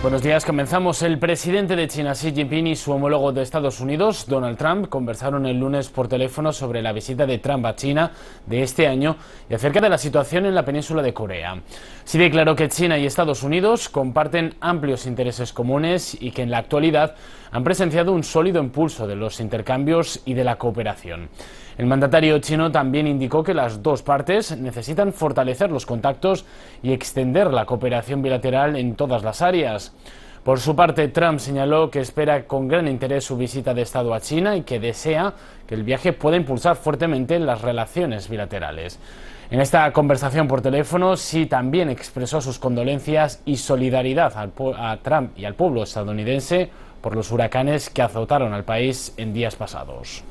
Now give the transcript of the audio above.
Buenos días, comenzamos. El presidente de China, Xi Jinping, y su homólogo de Estados Unidos, Donald Trump, conversaron el lunes por teléfono sobre la visita de Trump a China de este año y acerca de la situación en la península de Corea. Xi declaró que China y Estados Unidos comparten amplios intereses comunes y que en la actualidad han presenciado un sólido impulso de los intercambios y de la cooperación. El mandatario chino también indicó que las dos partes necesitan fortalecer los contactos y extender la cooperación bilateral en todas las áreas. Por su parte, Trump señaló que espera con gran interés su visita de Estado a China y que desea que el viaje pueda impulsar fuertemente las relaciones bilaterales. En esta conversación por teléfono, Xi también expresó sus condolencias y solidaridad a Trump y al pueblo estadounidense por los huracanes que azotaron al país en días pasados.